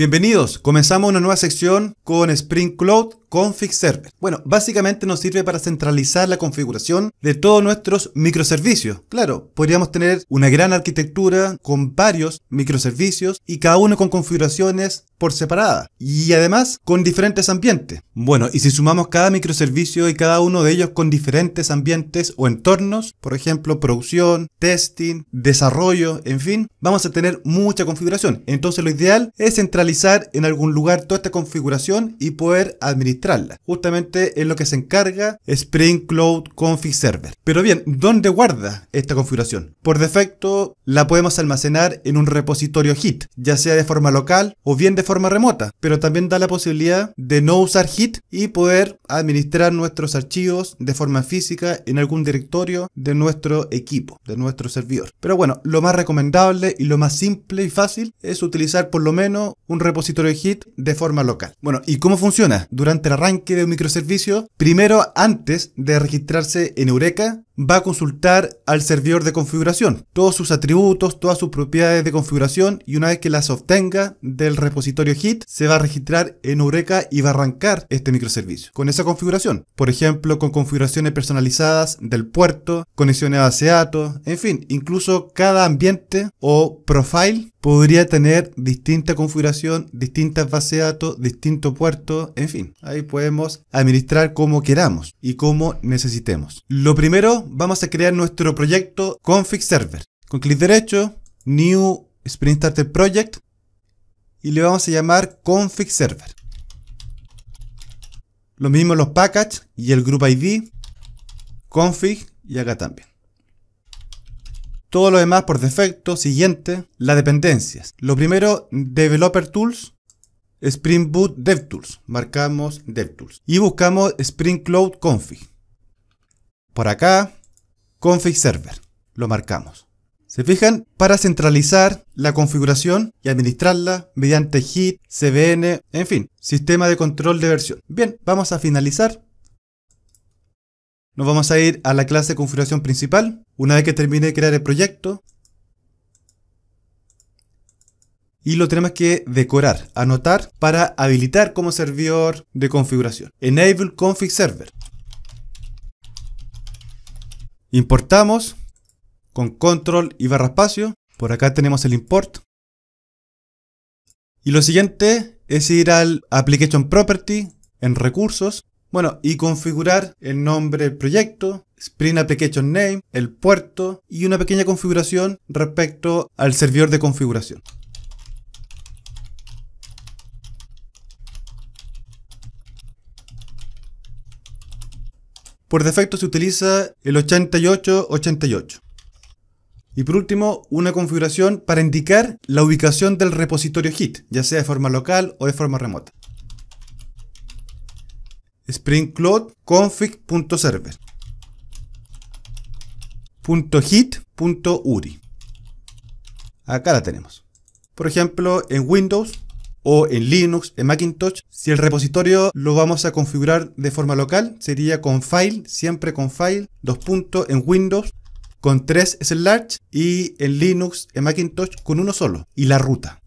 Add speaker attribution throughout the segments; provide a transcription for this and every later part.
Speaker 1: Bienvenidos, comenzamos una nueva sección con Spring Cloud config server. Bueno, básicamente nos sirve para centralizar la configuración de todos nuestros microservicios. Claro, podríamos tener una gran arquitectura con varios microservicios y cada uno con configuraciones por separada y además con diferentes ambientes. Bueno, y si sumamos cada microservicio y cada uno de ellos con diferentes ambientes o entornos, por ejemplo, producción, testing, desarrollo, en fin, vamos a tener mucha configuración. Entonces lo ideal es centralizar en algún lugar toda esta configuración y poder administrar Justamente es lo que se encarga Spring Cloud Config Server. Pero bien, ¿dónde guarda esta configuración? Por defecto, la podemos almacenar en un repositorio Git, ya sea de forma local o bien de forma remota, pero también da la posibilidad de no usar Git y poder administrar nuestros archivos de forma física en algún directorio de nuestro equipo, de nuestro servidor. Pero bueno, lo más recomendable y lo más simple y fácil es utilizar por lo menos un repositorio Git de forma local. Bueno, ¿y cómo funciona? Durante arranque de un microservicio, primero antes de registrarse en Eureka va a consultar al servidor de configuración todos sus atributos, todas sus propiedades de configuración y una vez que las obtenga del repositorio HIT. se va a registrar en Eureka y va a arrancar este microservicio con esa configuración. Por ejemplo, con configuraciones personalizadas del puerto, conexiones a base de datos, en fin, incluso cada ambiente o profile podría tener distinta configuración, distintas base de datos, distinto puerto, en fin. Ahí podemos administrar como queramos y como necesitemos. Lo primero vamos a crear nuestro proyecto config server. Con clic derecho, new Spring Starter Project y le vamos a llamar config server. Lo mismo los packages y el group ID, config y acá también. Todo lo demás por defecto, siguiente, las dependencias. Lo primero, developer tools, Spring Boot DevTools, marcamos DevTools y buscamos Spring Cloud Config. Por acá config server. Lo marcamos. Se fijan, para centralizar la configuración y administrarla mediante Git, CBN, en fin, sistema de control de versión. Bien, vamos a finalizar. Nos vamos a ir a la clase de configuración principal. Una vez que termine de crear el proyecto, y lo tenemos que decorar, anotar para habilitar como servidor de configuración. Enable config server. Importamos con control y barra espacio. Por acá tenemos el import. Y lo siguiente es ir al Application Property, en recursos, bueno, y configurar el nombre del proyecto, Spring Application Name, el puerto y una pequeña configuración respecto al servidor de configuración. Por defecto se utiliza el 8888. Y por último, una configuración para indicar la ubicación del repositorio HIT, ya sea de forma local o de forma remota. Spring Cloud config.server Acá la tenemos. Por ejemplo, en Windows o en Linux, en Macintosh. Si el repositorio lo vamos a configurar de forma local, sería con file, siempre con file, dos puntos en Windows, con tres es el large y en Linux, en Macintosh, con uno solo y la ruta.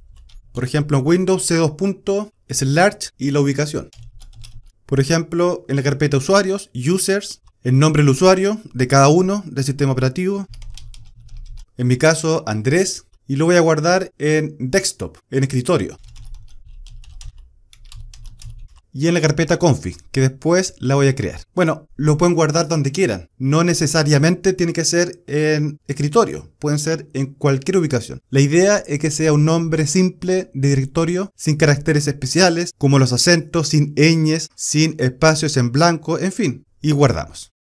Speaker 1: Por ejemplo, en Windows c dos puntos es el large y la ubicación. Por ejemplo, en la carpeta usuarios, users, el nombre del usuario de cada uno del sistema operativo. En mi caso, Andrés, y lo voy a guardar en desktop, en escritorio y en la carpeta config, que después la voy a crear. Bueno, lo pueden guardar donde quieran. No necesariamente tiene que ser en escritorio, pueden ser en cualquier ubicación. La idea es que sea un nombre simple de directorio, sin caracteres especiales, como los acentos, sin ñes, sin espacios en blanco, en fin. Y guardamos.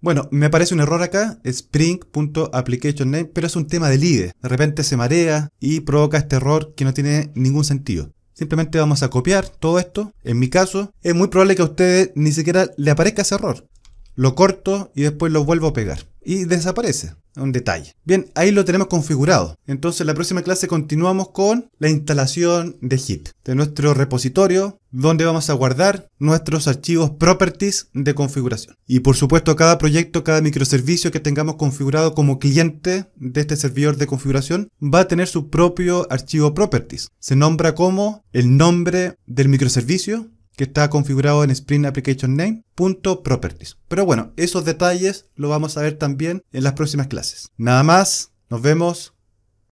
Speaker 1: Bueno, me aparece un error acá, spring.applicationName, pero es un tema de IDE. De repente se marea y provoca este error que no tiene ningún sentido. Simplemente vamos a copiar todo esto. En mi caso, es muy probable que a ustedes ni siquiera le aparezca ese error. Lo corto y después lo vuelvo a pegar. Y desaparece un detalle. Bien, ahí lo tenemos configurado. Entonces, la próxima clase continuamos con la instalación de Git, de nuestro repositorio, donde vamos a guardar nuestros archivos properties de configuración. Y por supuesto, cada proyecto, cada microservicio que tengamos configurado como cliente de este servidor de configuración va a tener su propio archivo properties. Se nombra como el nombre del microservicio que está configurado en Spring Application Name .properties. Pero bueno, esos detalles lo vamos a ver también en las próximas clases. Nada más, nos vemos.